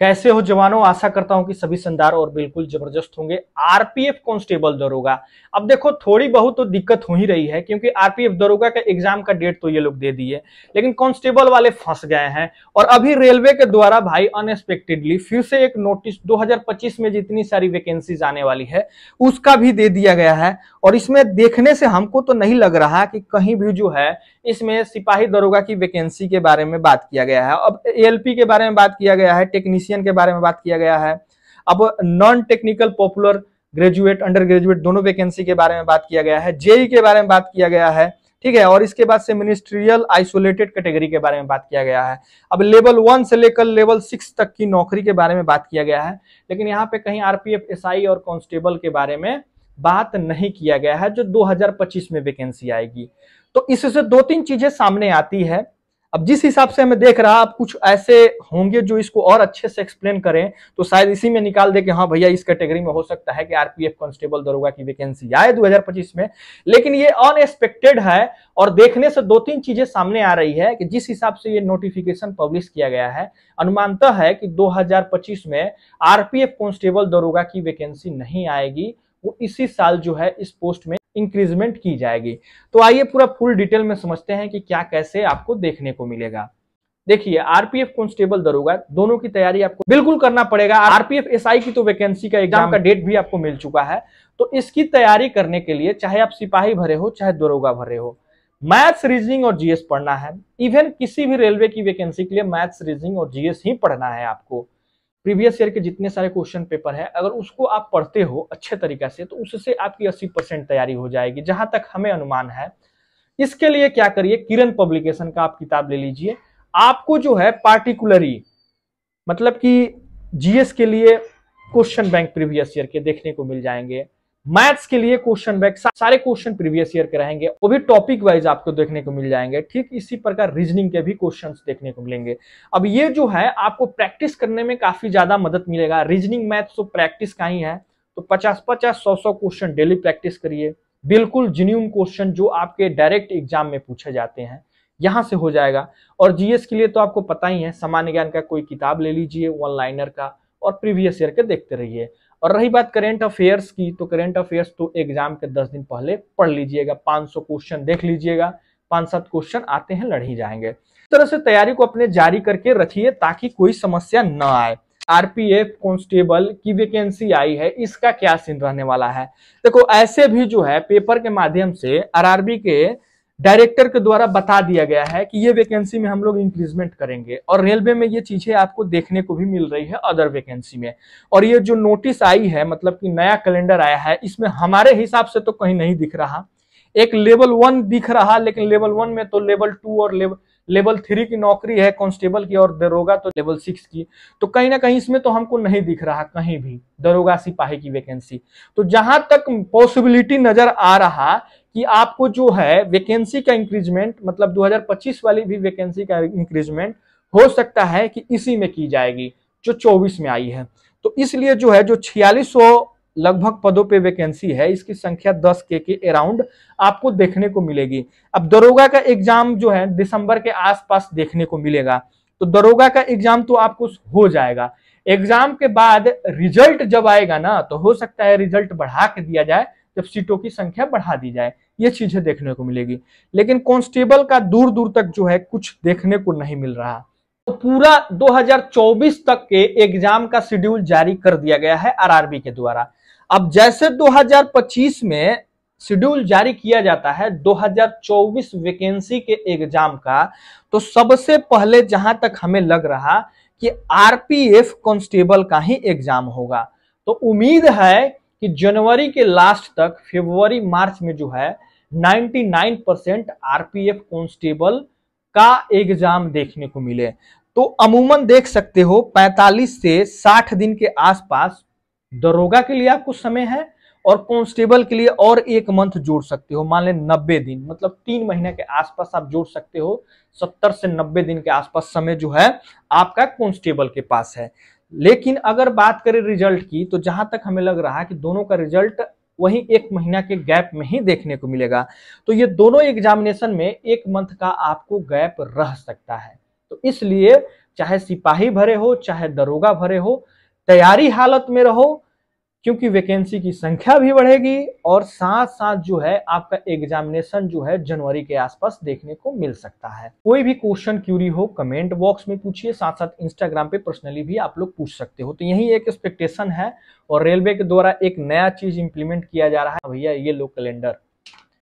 कैसे हो जवानों आशा करता हूं कि सभी शानदार और बिल्कुल जबरदस्त होंगे आरपीएफ कांस्टेबल दरोगा अब देखो थोड़ी बहुत तो दिक्कत हो ही रही है क्योंकि आरपीएफ दरोगा का एग्जाम का डेट तो ये लोग दे दिए लेकिन कांस्टेबल वाले फंस गए हैं और अभी रेलवे के द्वारा भाई अनएक्सपेक्टेडली फिर से एक नोटिस दो में जितनी सारी वैकेंसीज आने वाली है उसका भी दे दिया गया है और इसमें देखने से हमको तो नहीं लग रहा कि कहीं भी जो है इसमें सिपाही दरोगा की वैकेंसी के बारे में बात किया गया है अब एएलपी के बारे में बात किया गया है टेक्नीशियन टेक्नीशियन के बारे में बात किया गया है अब non technical popular graduate under graduate दोनों वैकेंसी के बारे में बात किया गया है जेई e के बारे में बात किया गया है ठीक है और इसके बाद से मिनिस्ट्रियल आइसोलेटेड कैटेगरी के बारे में बात किया गया है अब लेवल वन से लेकर लेवल सिक्स तक की नौकरी के बारे में बात किया गया है लेकिन यहाँ पे कहीं आरपीएफ एसआई और कांस्टेबल के बारे में बात नहीं किया गया है जो 2025 में वैकेंसी आएगी तो इससे दो तीन चीजें सामने आती है अब जिस हिसाब से हमें देख रहा आप कुछ ऐसे होंगे जो इसको और अच्छे से एक्सप्लेन करें तो शायद इसी में निकाल दे कि हाँ भैया इस कैटेगरी में हो सकता है कि आरपीएफ कांस्टेबल दरोगा की वैकेंसी आए 2025 में लेकिन ये अनएक्सपेक्टेड है और देखने से दो तीन चीजें सामने आ रही है कि जिस हिसाब से ये नोटिफिकेशन पब्लिश किया गया है अनुमानता है कि दो में आरपीएफ कॉन्स्टेबल दरोगा की वैकेंसी नहीं आएगी वो इसी साल जो है इस पोस्ट में इंक्रीजमेंट की जाएगी तो आइए पूरा फुल डिटेल में समझते हैं कि क्या कैसे आपको देखने को मिलेगा देखिए आरपीएफ कांस्टेबल दरोगा दोनों की तैयारी आपको बिल्कुल करना पड़ेगा आरपीएफ एसआई की तो वैकेंसी का एग्जाम का डेट भी आपको मिल चुका है तो इसकी तैयारी करने के लिए चाहे आप सिपाही भरे हो चाहे दरोगा भरे हो मैथ्स रीजनिंग और जीएस पढ़ना है इवन किसी भी रेलवे की वैकेंसी के लिए मैथ्स रीजनिंग और जीएस ही पढ़ना है आपको प्रीवियस ईयर के जितने सारे क्वेश्चन पेपर है अगर उसको आप पढ़ते हो अच्छे तरीके से तो उससे आपकी अस्सी परसेंट तैयारी हो जाएगी जहां तक हमें अनुमान है इसके लिए क्या करिए किरण पब्लिकेशन का आप किताब ले लीजिए आपको जो है पार्टिकुलरली मतलब कि जीएस के लिए क्वेश्चन बैंक प्रीवियस ईयर के देखने को मिल जाएंगे मैथ्स के लिए क्वेश्चन बैक सारे क्वेश्चन प्रीवियस ईयर के रहेंगे वो भी टॉपिक वाइज आपको देखने को मिल जाएंगे ठीक इसी प्रकार रीजनिंग के भी क्वेश्चन देखने को मिलेंगे अब ये जो है आपको प्रैक्टिस करने में काफी ज्यादा मदद मिलेगा रीजनिंग मैथ्स तो प्रैक्टिस का ही है तो पचास पचास सौ सौ क्वेश्चन डेली प्रैक्टिस करिए बिल्कुल जिन्यून क्वेश्चन जो आपके डायरेक्ट एग्जाम में पूछे जाते हैं यहां से हो जाएगा और जीएस के लिए तो आपको पता ही है सामान्य ज्ञान का कोई किताब ले लीजिए वन लाइनर का और प्रीवियस ईयर के देखते रहिए और रही बात करेंट अफेयर्स की तो करेंट अफेयर्स तो एग्जाम के दस दिन पहले पढ़ लीजिएगा 500 क्वेश्चन देख लीजिएगा पांच सात क्वेश्चन आते हैं लड़ ही जाएंगे इस तरह से तैयारी को अपने जारी करके रखिए ताकि कोई समस्या न आए आरपीएफ कांस्टेबल की वैकेंसी आई है इसका क्या सीन रहने वाला है देखो ऐसे भी जो है पेपर के माध्यम से आरआरबी के डायरेक्टर के द्वारा बता दिया गया है कि ये वैकेंसी में हम लोग इंक्रीजमेंट करेंगे और रेलवे में ये चीजें आपको देखने को भी मिल रही है अदर वैकेंसी में और ये जो नोटिस आई है मतलब कि नया कैलेंडर आया है इसमें हमारे हिसाब से तो कहीं नहीं दिख रहा एक लेवल वन दिख रहा लेकिन लेवल वन में तो लेवल टू और लेवल लेवल थ्री की नौकरी है कांस्टेबल की और दरोगा तो लेवल सिक्स की तो कहीं ना कहीं इसमें तो हमको नहीं दिख रहा कहीं भी दरोगा सिपाही की वैकेंसी तो जहां तक पॉसिबिलिटी नजर आ रहा कि आपको जो है वैकेंसी का इंक्रीजमेंट मतलब 2025 वाली भी वैकेंसी का इंक्रीजमेंट हो सकता है कि इसी में की जाएगी जो 24 में आई है तो इसलिए जो है जो छियालीस लगभग पदों पे वैकेंसी है इसकी संख्या 10 के के अराउंड आपको देखने को मिलेगी अब दरोगा का एग्जाम जो है दिसंबर के आसपास देखने को मिलेगा तो दरोगा का एग्जाम तो आपको हो जाएगा एग्जाम के बाद रिजल्ट जब आएगा ना तो हो सकता है रिजल्ट बढ़ा के दिया जाए जब सीटों की संख्या बढ़ा दी जाए ये चीजें देखने को मिलेगी लेकिन कॉन्स्टेबल का दूर दूर तक जो है कुछ देखने को नहीं मिल रहा तो पूरा 2024 तक के एग्जाम का शेड्यूल जारी कर दिया गया है आरआरबी के द्वारा अब जैसे 2025 में शेड्यूल जारी किया जाता है 2024 वैकेंसी के एग्जाम का तो सबसे पहले जहां तक हमें लग रहा कि आरपीएफ कांस्टेबल का ही एग्जाम होगा तो उम्मीद है कि जनवरी के लास्ट तक फरवरी मार्च में जो है 99 परसेंट आरपीएफ कांस्टेबल का एग्जाम देखने को मिले तो अमूमन देख सकते हो 45 से 60 दिन के आसपास दरोगा के लिए आपको समय है और कॉन्स्टेबल के लिए और एक मंथ जोड़ सकते हो मान लें नब्बे दिन मतलब तीन महीने के आसपास आप जोड़ सकते हो सत्तर से नब्बे दिन के आसपास समय जो है आपका कॉन्स्टेबल के पास है लेकिन अगर बात करें रिजल्ट की तो जहां तक हमें लग रहा है कि दोनों का रिजल्ट वही एक महीना के गैप में ही देखने को मिलेगा तो ये दोनों एग्जामिनेशन में एक मंथ का आपको गैप रह सकता है तो इसलिए चाहे सिपाही भरे हो चाहे दरोगा भरे हो तैयारी हालत में रहो क्योंकि वैकेंसी की संख्या भी बढ़ेगी और साथ साथ जो है आपका एग्जामिनेशन जो है जनवरी के आसपास देखने को मिल सकता है कोई भी क्वेश्चन क्यूरी हो कमेंट बॉक्स में पूछिए साथ साथ इंस्टाग्राम पे पर्सनली भी आप लोग पूछ सकते हो तो यही एक एक्सपेक्टेशन है और रेलवे के द्वारा एक नया चीज इंप्लीमेंट किया जा रहा है भैया ये लोग कैलेंडर